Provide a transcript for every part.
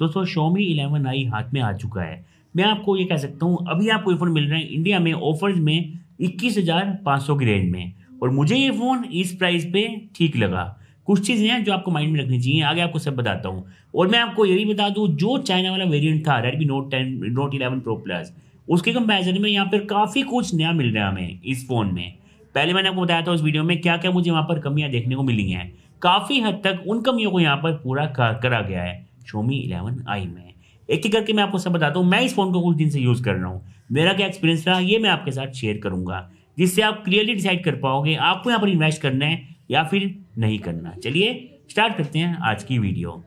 दोस्तों शोमी इलेवन आई हाथ में आ चुका है मैं आपको ये कह सकता हूँ अभी आपको ये फ़ोन मिल रहा है इंडिया में ऑफर्स में इक्कीस हज़ार पाँच सौ की रेंज में और मुझे ये फ़ोन इस प्राइस पे ठीक लगा कुछ चीज़ें हैं जो आपको माइंड में रखनी चाहिए आगे आपको सब बताता हूँ और मैं आपको ये भी बता दूँ जो चाइना वाला वेरियंट था Redmi Note ten Note eleven Pro plus उसके कंपेरिजन में यहाँ पर काफ़ी कुछ नया मिल रहा है हमें इस फ़ोन में पहले मैंने आपको बताया था उस वीडियो में क्या क्या मुझे वहाँ पर कमियाँ देखने को मिली हैं काफ़ी हद तक उन कमियों को यहाँ पर पूरा करा गया है शोमी इलेवन आई में एक एक करके मैं आपको सब बताता हूँ मैं इस फ़ोन को कुछ दिन से यूज़ कर रहा हूँ मेरा क्या एक्सपीरियंस रहा ये मैं आपके साथ शेयर करूंगा जिससे आप क्लियरली डिसाइड कर पाओगे आपको यहाँ पर इन्वेस्ट करना है या फिर नहीं करना चलिए स्टार्ट करते हैं आज की वीडियो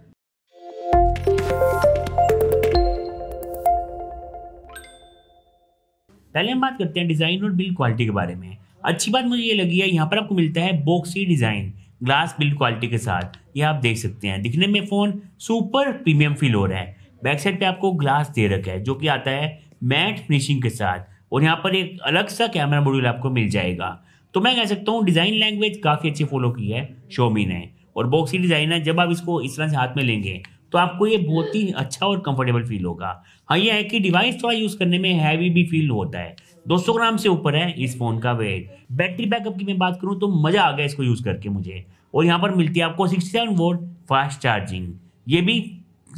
पहले हम बात करते हैं डिज़ाइन और बिल्ड क्वालिटी के बारे में अच्छी बात मुझे ये लगी है यहाँ पर आपको मिलता है boxy design glass build quality के साथ ये आप देख सकते हैं दिखने में फ़ोन सुपर प्रीमियम फील हो रहा है बैक साइड पे आपको ग्लास दे रखा है जो कि आता है मैट फिनिशिंग के साथ और यहाँ पर एक अलग सा कैमरा मॉड्यूल आपको मिल जाएगा तो मैं कह सकता हूँ डिज़ाइन लैंग्वेज काफ़ी अच्छी फॉलो की है शोमी ने और बॉक्सी डिज़ाइन है जब आप इसको इस तरह से हाथ में लेंगे तो आपको ये बहुत ही अच्छा और कंफर्टेबल फील होगा हाँ ये है कि डिवाइस थोड़ा यूज़ करने में हैवी भी फील होता है 200 ग्राम से ऊपर है इस फ़ोन का वेट बैटरी बैकअप की मैं बात करूँ तो मज़ा आ गया इसको यूज़ करके मुझे और यहाँ पर मिलती है आपको sixty seven volt fast charging ये भी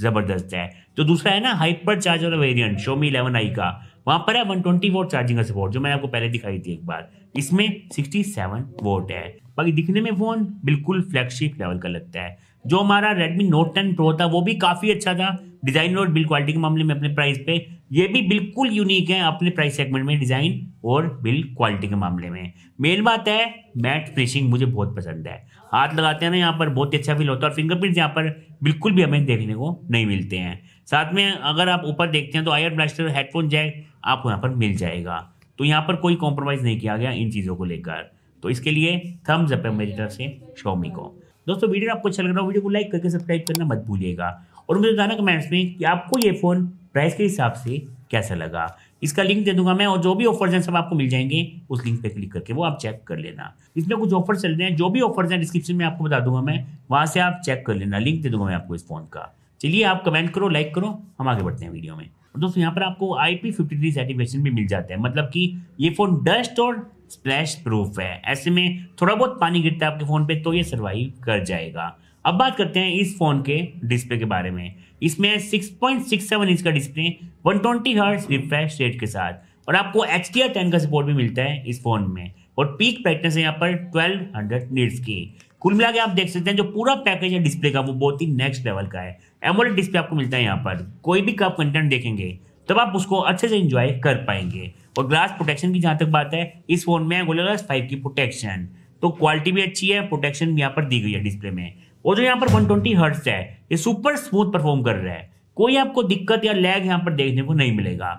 ज़बरदस्त है जो दूसरा है ना hyper charger variant Xiaomi eleven i का वहां पर है वन ट्वेंटी वोट चार्जिंग का सपोर्ट जो मैंने आपको पहले दिखाई थी एक बार इसमें सिक्सटी सेवन वोट है बाकी दिखने में फ़ोन बिल्कुल फ्लैगशिप लेवल का लगता है जो हमारा Redmi Note 10 Pro था वो भी काफ़ी अच्छा था डिज़ाइन और बिल्ड क्वालिटी के मामले में अपने प्राइस पे ये भी बिल्कुल यूनिक है अपने प्राइस सेगमेंट में डिज़ाइन और बिल्ड क्वालिटी के मामले में मेन बात है मैट फिनिशिंग मुझे बहुत पसंद है हाथ लगाते हैं ना यहाँ पर बहुत ही अच्छा फील होता है और फिंगरप्रिंट यहाँ पर बिल्कुल भी हमें देखने को नहीं मिलते हैं साथ में अगर आप ऊपर देखते हैं तो आयर ब्लास्टर हेडफोन जैक आपको यहाँ पर मिल जाएगा तो यहाँ पर कोई कॉम्प्रोमाइज़ नहीं किया गया इन चीज़ों को लेकर तो इसके लिए थम्स अप है मेरी तरफ से शोमी को दोस्तों वीडियो आपको अच्छा लग रहा हो वीडियो को लाइक करके सब्सक्राइब करना मत भूलिएगा और मुझे बताना कमेंट्स में कि आपको ये फ़ोन प्राइस के हिसाब से कैसा लगा इसका लिंक दे दूंगा मैं और जो भी ऑफर्स हैं सब आपको मिल जाएंगे उस लिंक पे क्लिक करके वो आप चेक कर लेना इसमें कुछ ऑफर चल रहे हैं जो भी ऑफर्स हैं डिस्क्रिप्शन में आपको बता दूंगा मैं वहां से आप चेक कर लेना लिंक दे दूंगा मैं आपको इस फ़ोन का चलिए आप कमेंट करो लाइक करो हम आगे बढ़ते हैं वीडियो में दोस्तों यहाँ पर आपको आई पी सर्टिफिकेशन भी मिल जाता है मतलब कि ये फ़ोन डस्ट और स्प्लैश प्रूफ है ऐसे में थोड़ा बहुत पानी गिरता है आपके फ़ोन पे तो ये सर्वाइव कर जाएगा अब बात करते हैं इस फ़ोन के डिस्प्ले के बारे में इसमें सेवन इंच का display one twenty refresh rate के साथ और आपको एच डी टेन का सपोर्ट भी मिलता है इस फ़ोन में और पीक ब्राइटनेस है यहाँ पर ट्वेल्व हंड्रेड नीट्स की कुल मिला के आप देख सकते हैं जो पूरा पैकेज है डिस्प्ले का वो बहुत ही नेक्स्ट लेवल का है एमोलेड डिस्प्ले आपको मिलता है यहाँ पर कोई भी आप कंटेंट देखेंगे तब आप उसको अच्छे से इंजॉय कर पाएंगे और ग्लास प्रोटेक्शन की जहाँ तक बात है इस फोन में है ग्लास फाइव की प्रोटेक्शन तो क्वालिटी भी अच्छी है प्रोटेक्शन यहाँ पर दी गई है डिस्प्ले में और जो यहाँ पर वन ट्वेंटी है ये सुपर स्मूथ परफॉर्म कर रहा है कोई आपको दिक्कत या लैग यहाँ पर देखने को नहीं मिलेगा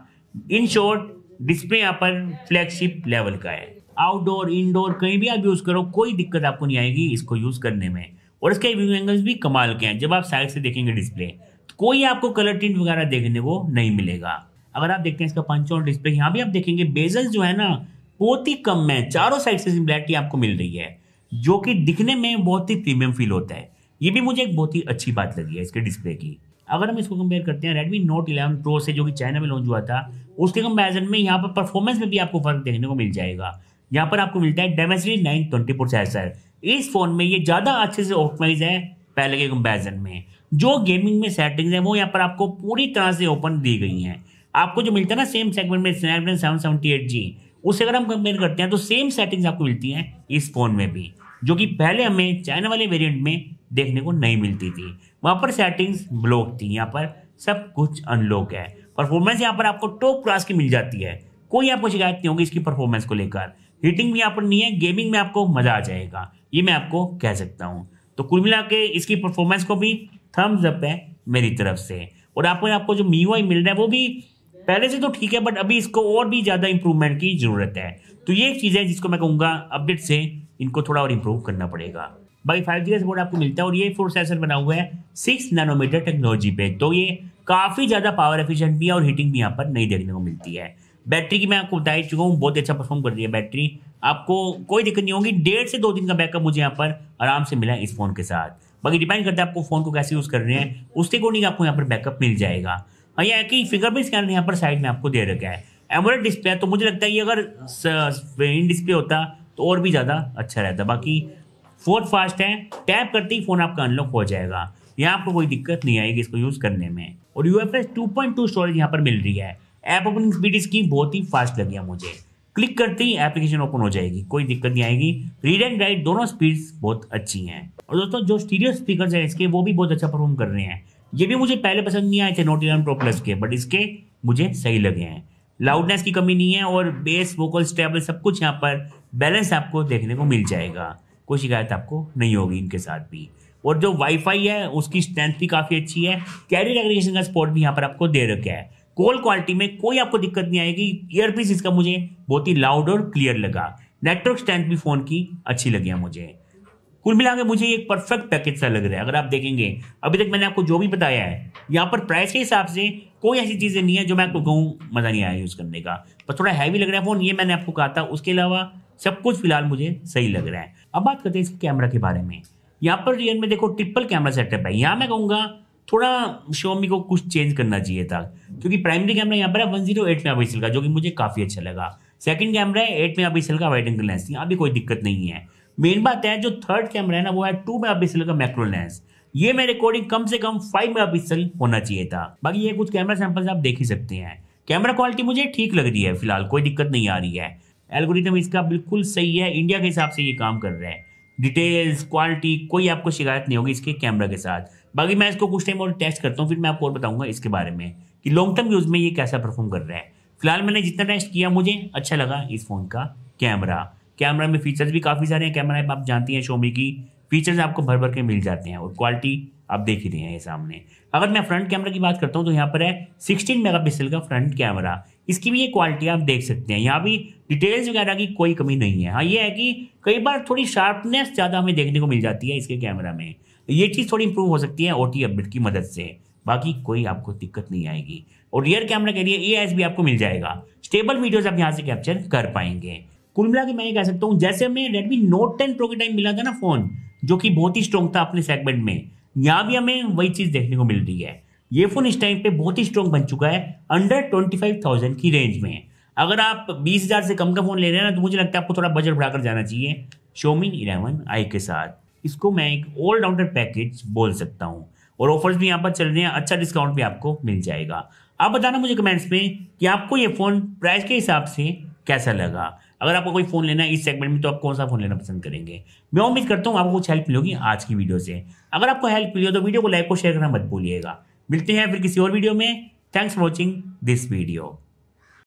इन शॉर्ट डिस्प्ले यहाँ पर फ्लैगशिप लेवल का है आउटडोर इनडोर कहीं भी आप यूज़ करो कोई दिक्कत आपको नहीं आएगी इसको यूज़ करने में और इसके व्यू एंगल्स भी कमाल के हैं जब आप साइड से देखेंगे डिस्प्ले कोई आपको कलर टिंट वगैरह देखने को नहीं मिलेगा अगर आप देखते हैं इसका पंच और डिस्प्ले यहाँ भी आप देखेंगे बेजल जो है ना बहुत ही कम है चारों साइड से सिमिलैरिटी आपको मिल रही है जो कि दिखने में बहुत ही प्रीमियम फील होता है ये भी मुझे एक बहुत ही अच्छी बात लगी है इसके डिस्प्ले की अगर हम इसको कंपेयर करते हैं रेडमी नोट इलेवन प्रो से जो कि चाइना में लॉन्च हुआ था उसके कंपेरिजन में यहाँ पर परफॉर्मेंस में भी आपको फर्क देखने को मिल जाएगा यहाँ पर आपको मिलता है डेमेसिटी नाइन ट्वेंटी प्रोसेसर इस फोन में ये ज़्यादा अच्छे से ऑप्टिमाइज है पहले के कंपेरिजन में जो गेमिंग में सेटिंग्स हैं वो यहाँ पर आपको पूरी तरह से ओपन दी गई हैं आपको जो मिलता है ना सेम सेगमेंट में Snapdragon seven seventy eight G उससे अगर हम कंपेयर करते हैं तो सेम सेटिंग्स आपको मिलती हैं इस फ़ोन में भी जो कि पहले हमें चाइना वाले वेरियंट में देखने को नहीं मिलती थी वहाँ पर सेटिंग्स ब्लॉक थी यहाँ पर सब कुछ अनलॉक है परफॉर्मेंस यहाँ पर आपको टॉप क्लास की मिल जाती है कोई आपको शिकायत नहीं होगी इसकी परफॉर्मेंस को लेकर हीटिंग भी यहाँ पर नहीं है गेमिंग में आपको मज़ा आ जाएगा ये मैं आपको कह सकता हूँ तो कुल मिला के इसकी परफॉर्मेंस को भी थम्स अप है मेरी तरफ से और आपको आपको जो मी मिल रहा है वो भी पहले से तो ठीक है बट अभी इसको और भी ज़्यादा इंप्रूवमेंट की ज़रूरत है तो ये एक चीज़ है जिसको मैं कहूंगा अपडेट से इनको थोड़ा और इम्प्रूव करना पड़ेगा बाई फाइव जी का सपोर्ट आपको मिलता है और ये फोर सेंसर बना हुआ है सिक्स नैनोमीटर टेक्नोलॉजी पे तो ये काफ़ी ज़्यादा पावर एफिशिएंट भी है और हीटिंग भी यहाँ पर नहीं देखने को मिलती है बैटरी की मैं आपको बता ही चुका हूँ बहुत अच्छा परफॉर्म कर रही है बैटरी आपको कोई दिक्कत नहीं होगी डेढ़ से दो दिन का बैकअप मुझे यहाँ पर आराम से मिला इस फ़ोन के साथ बाकी डिपेंड करता है आपको फ़ोन को कैसे यूज़ कर रहे हैं उसके अकॉर्डिंग आपको यहाँ पर बैकअप मिल जाएगा और यह है कि फिंगरप्रिंट स्कैनर यहाँ पर साइड में आपको दे रखा है एमोलेड डिस्प्ले तो मुझे लगता है ये अगर इन डिस्प्ले होता तो और भी ज़्यादा अच्छा रहता बाकी फोन फास्ट है टैप करते ही फ़ोन आपका अनलॉक हो जाएगा यहाँ आपको कोई दिक्कत नहीं आएगी इसको यूज़ करने में और U F S two point two storage यहाँ पर मिल रही है ऐप ओपनिंग स्पीड इसकी बहुत ही फास्ट लगी है मुझे क्लिक करते ही एप्लीकेशन ओपन हो जाएगी कोई दिक्कत नहीं आएगी रीड एंड राइट दोनों स्पीड्स बहुत अच्छी हैं और दोस्तों जो स्टीरियो स्पीकर हैं इसके वो भी बहुत अच्छा परफॉर्म कर रहे हैं ये भी मुझे पहले पसंद नहीं आए थे नोट इलेवन प्रो प्लस के बट इसके मुझे सही लगे हैं लाउडनेस की कमी नहीं है और बेस वोकल स्टेबल सब कुछ यहाँ पर बैलेंस आपको देखने को मिल जाएगा कोई शिकायत आपको नहीं होगी इनके साथ भी और जो वाईफाई है उसकी स्ट्रेंथ भी काफ़ी अच्छी है कैरियर एग्रीगेशन का सपोर्ट भी यहाँ पर आपको दे रखा है कॉल क्वालिटी में कोई आपको दिक्कत नहीं आएगी ईयरपीस इसका मुझे बहुत ही लाउड और क्लियर लगा नेटवर्क स्ट्रेंथ भी फ़ोन की अच्छी लगी है मुझे कुल मिला के मुझे एक परफेक्ट पैकेज सा लग रहा है अगर आप देखेंगे अभी तक मैंने आपको जो भी बताया है यहाँ पर प्राइस के हिसाब से कोई ऐसी चीज़ें नहीं है जो मैं आपको कहूँ मज़ा नहीं आया यूज़ करने का पर थोड़ा हैवी लग रहा है फ़ोन ये मैंने आपको कहा था उसके अलावा सब कुछ फिलहाल मुझे सही लग रहा है अब बात करते हैं इस कैमरा के बारे में यहाँ पर रियल में देखो ट्रिपल कैमरा सेटअप है यहाँ मैं कहूँगा थोड़ा शोमी को कुछ चेंज करना चाहिए था क्योंकि प्राइमरी कैमरा यहाँ पर है वन जीरो एट मेगा का जो कि मुझे काफ़ी अच्छा लगा सेकंड कैमरा है एट मेगा पिक्सल का वाइड एंगल लेंस यहाँ भी कोई दिक्कत नहीं है मेन बात है जो थर्ड कैमरा है ना वो है टू मेगा पिक्सल का मैक्रो लेंस ये मेरे अकॉर्डिंग कम से कम फाइव मेगा पिक्सल होना चाहिए था बाकी ये कुछ कैमरा सैंपल्स आप देख ही सकते हैं कैमरा क्वालिटी मुझे ठीक लग रही है फिलहाल कोई दिक्कत नहीं आ रही है एल्गोरिथम इसका बिल्कुल सही है इंडिया के हिसाब से ये काम कर रहे हैं डिटेल्स क्वालिटी कोई आपको शिकायत नहीं होगी इसके कैमरा के साथ बाकी मैं इसको कुछ टाइम और टेस्ट करता हूँ फिर मैं आपको और बताऊँगा इसके बारे में कि लॉन्ग टर्म यूज़ में ये कैसा परफॉर्म कर रहा है फिलहाल मैंने जितना टेस्ट किया मुझे अच्छा लगा इस फ़ोन का कैमरा कैमरा में फीचर्स भी काफ़ी सारे हैं कैमरा आप जानती हैं शोमी की फीचर्स आपको भर भर के मिल जाते हैं और क्वालिटी आप देख ही रहे हैं ये सामने अगर मैं फ्रंट कैमरा की बात करता हूँ तो यहाँ पर है 16 मेगापिक्सल का फ्रंट कैमरा इसकी भी ये क्वालिटी आप देख सकते हैं यहाँ भी डिटेल्स वगैरह की कोई कमी नहीं है हाँ ये है कि कई बार थोड़ी शार्पनेस ज़्यादा हमें देखने को मिल जाती है इसके कैमरा में ये चीज़ थोड़ी इंप्रूव हो सकती है ओ अपडेट की मदद से बाकी कोई आपको दिक्कत नहीं आएगी और रियर कैमरा के लिए ए भी आपको मिल जाएगा स्टेबल वीडियोज आप यहाँ से कैप्चर कर पाएंगे कुल मिला के मैं ये कह सकता हूँ जैसे हमें रेडमी नोट टेन प्रो के टाइम मिला था ना फोन जो कि बहुत ही स्ट्रॉन्ग था अपने सेगमेंट में यहाँ भी हमें वही चीज़ देखने को मिल रही है ये फ़ोन इस टाइम पे बहुत ही स्ट्रॉन्ग बन चुका है अंडर ट्वेंटी फाइव थाउजेंड की रेंज में अगर आप बीस हज़ार से कम का फ़ोन ले रहे हैं ना तो मुझे लगता है आपको थोड़ा बजट बढ़ाकर जाना चाहिए शोमी इलेवन आई के साथ इसको मैं एक ऑलराउंडर पैकेज बोल सकता हूँ और ऑफर्स भी यहाँ पर चल रहे हैं अच्छा डिस्काउंट भी आपको मिल जाएगा आप बताना मुझे कमेंट्स में कि आपको ये फ़ोन प्राइस के हिसाब से कैसा लगा अगर आपको कोई फ़ोन लेना है इस सेगमेंट में तो आप कौन सा फ़ोन लेना पसंद करेंगे मैं उम्मीद करता हूँ आपको कुछ हेल्प मिलेगी आज की वीडियो से अगर आपको हेल्प मिली हो तो वीडियो को लाइक और शेयर करना मत भूलिएगा मिलते हैं फिर किसी और वीडियो में thanks for watching this video